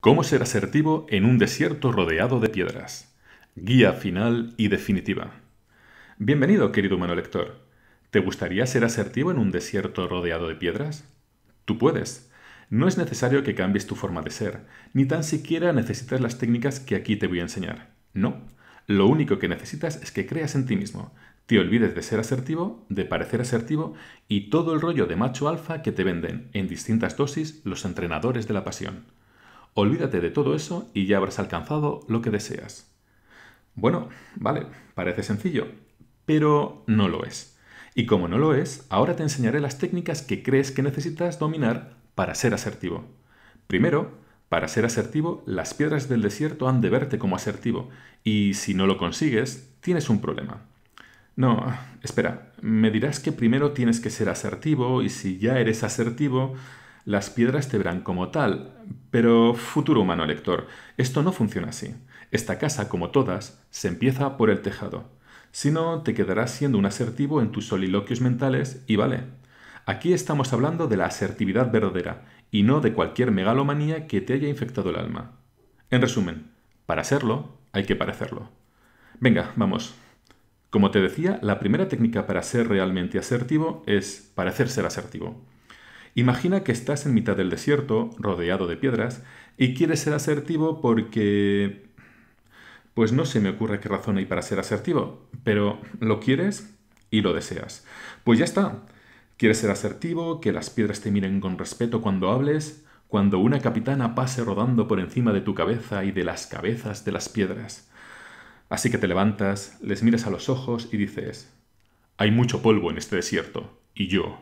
Cómo ser asertivo en un desierto rodeado de piedras. Guía final y definitiva. Bienvenido, querido humano lector. ¿Te gustaría ser asertivo en un desierto rodeado de piedras? Tú puedes. No es necesario que cambies tu forma de ser, ni tan siquiera necesitas las técnicas que aquí te voy a enseñar. No. Lo único que necesitas es que creas en ti mismo, te olvides de ser asertivo, de parecer asertivo y todo el rollo de macho alfa que te venden en distintas dosis los entrenadores de la pasión. Olvídate de todo eso y ya habrás alcanzado lo que deseas. Bueno, vale, parece sencillo, pero no lo es. Y como no lo es, ahora te enseñaré las técnicas que crees que necesitas dominar para ser asertivo. Primero, para ser asertivo, las piedras del desierto han de verte como asertivo, y si no lo consigues, tienes un problema. No, espera, me dirás que primero tienes que ser asertivo y si ya eres asertivo, las piedras te verán como tal. Pero, futuro humano lector, esto no funciona así. Esta casa, como todas, se empieza por el tejado. Si no, te quedarás siendo un asertivo en tus soliloquios mentales y vale. Aquí estamos hablando de la asertividad verdadera y no de cualquier megalomanía que te haya infectado el alma. En resumen, para serlo, hay que parecerlo. Venga, vamos. Como te decía, la primera técnica para ser realmente asertivo es parecer ser asertivo. Imagina que estás en mitad del desierto, rodeado de piedras, y quieres ser asertivo porque... Pues no se me ocurre qué razón hay para ser asertivo, pero lo quieres y lo deseas. Pues ya está. ¿Quieres ser asertivo? ¿Que las piedras te miren con respeto cuando hables? ¿Cuando una capitana pase rodando por encima de tu cabeza y de las cabezas de las piedras? Así que te levantas, les miras a los ojos y dices, hay mucho polvo en este desierto, y yo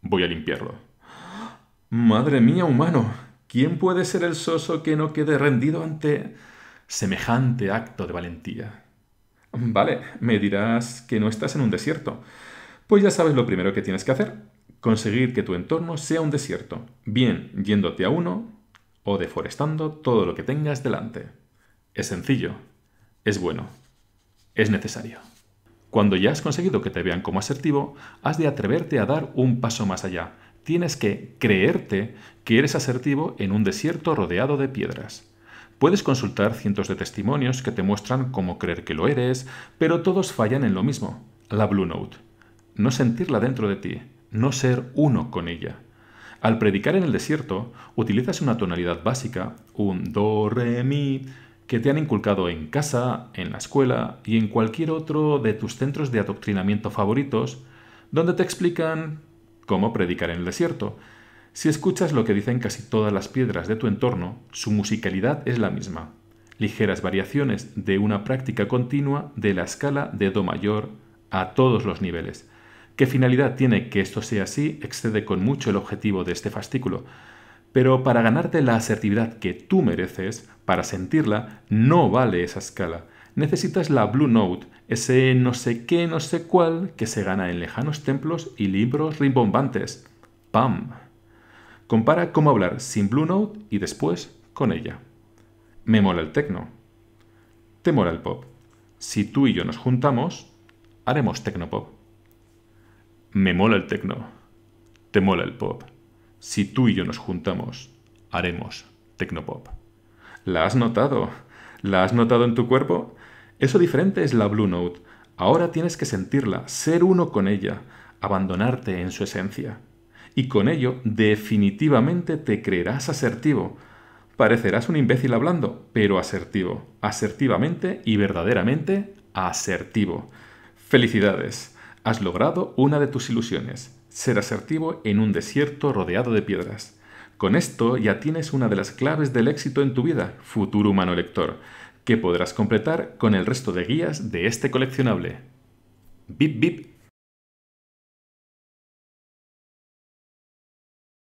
voy a limpiarlo. Madre mía, humano, ¿quién puede ser el soso que no quede rendido ante semejante acto de valentía? Vale, me dirás que no estás en un desierto. Pues ya sabes lo primero que tienes que hacer, conseguir que tu entorno sea un desierto, bien yéndote a uno o deforestando todo lo que tengas delante. Es sencillo, es bueno, es necesario. Cuando ya has conseguido que te vean como asertivo, has de atreverte a dar un paso más allá, Tienes que creerte que eres asertivo en un desierto rodeado de piedras. Puedes consultar cientos de testimonios que te muestran cómo creer que lo eres, pero todos fallan en lo mismo, la Blue Note. No sentirla dentro de ti, no ser uno con ella. Al predicar en el desierto, utilizas una tonalidad básica, un do, re, mi, que te han inculcado en casa, en la escuela y en cualquier otro de tus centros de adoctrinamiento favoritos, donde te explican como predicar en el desierto. Si escuchas lo que dicen casi todas las piedras de tu entorno, su musicalidad es la misma. Ligeras variaciones de una práctica continua de la escala de Do mayor a todos los niveles. ¿Qué finalidad tiene que esto sea así? excede con mucho el objetivo de este fascículo. Pero para ganarte la asertividad que tú mereces, para sentirla, no vale esa escala necesitas la Blue Note, ese no sé qué, no sé cuál, que se gana en lejanos templos y libros rimbombantes. ¡Pam! Compara cómo hablar sin Blue Note y después con ella. Me mola el tecno. Te mola el pop. Si tú y yo nos juntamos, haremos tecno-pop. Me mola el tecno. Te mola el pop. Si tú y yo nos juntamos, haremos tecno-pop. ¿La has notado? ¿La has notado en tu cuerpo? Eso diferente es la Blue Note. Ahora tienes que sentirla, ser uno con ella, abandonarte en su esencia. Y con ello definitivamente te creerás asertivo. Parecerás un imbécil hablando, pero asertivo. Asertivamente y verdaderamente asertivo. Felicidades. Has logrado una de tus ilusiones, ser asertivo en un desierto rodeado de piedras. Con esto ya tienes una de las claves del éxito en tu vida, futuro humano lector que podrás completar con el resto de guías de este coleccionable.